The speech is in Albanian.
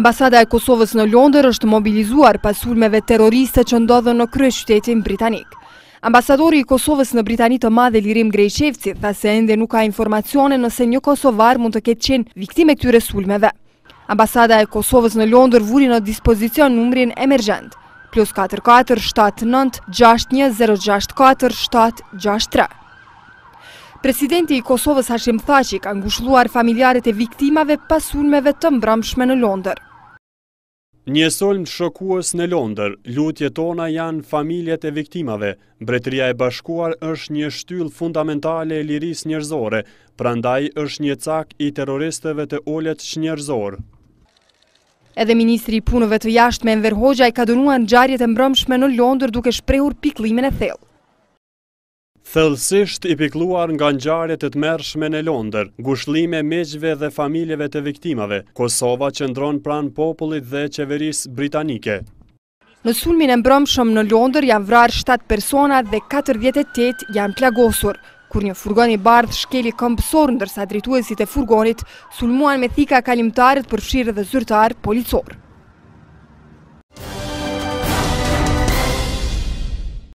Ambasada e Kosovës në Londër është mobilizuar pasulmeve terroriste që ndodhën në krye qytetin britanik. Ambasadori i Kosovës në Britani të madhe Lirim Grejqevci tha se ende nuk ka informacione nëse një Kosovar mund të ketë qenë viktime këtyre sulmeve. Ambasada e Kosovës në Londër vuri në dispozicion numrin emergent, plus 44 79 763. Presidenti i Kosovës Hashim Thaci ka ngushluar familjarët e viktimave pas sulmeve të mbramshme në Londër. Një solmë të shokuës në Londër, lutje tona janë familjet e viktimave. Bretëria e bashkuar është një shtyl fundamentale e liris njërzore, prandaj është një cak i terroristëve të olet që njërzorë. Edhe Ministri i Punove të Jashtme, me Enver Hoxha i ka dënuan gjarjet e mbrëmshme në Londër duke shprehur piklimin e thellë. Thëllësisht i pikluar nga ngjarjet e të mërshme në Londër, ngushëllime meqve dhe familjeve të viktimave, Kosova qëndron pran popullit dhe qeverisë britanike. Në sulmin e mbrëmshëm në Londër janë vrarë 7 persona dhe 48 janë plagosur. Kur një furgon i bardh shkeli këmpësor ndërsa drituesit e furgonit sulmuan me thika kalimtarët përfshirë dhe zyrtarë policorë.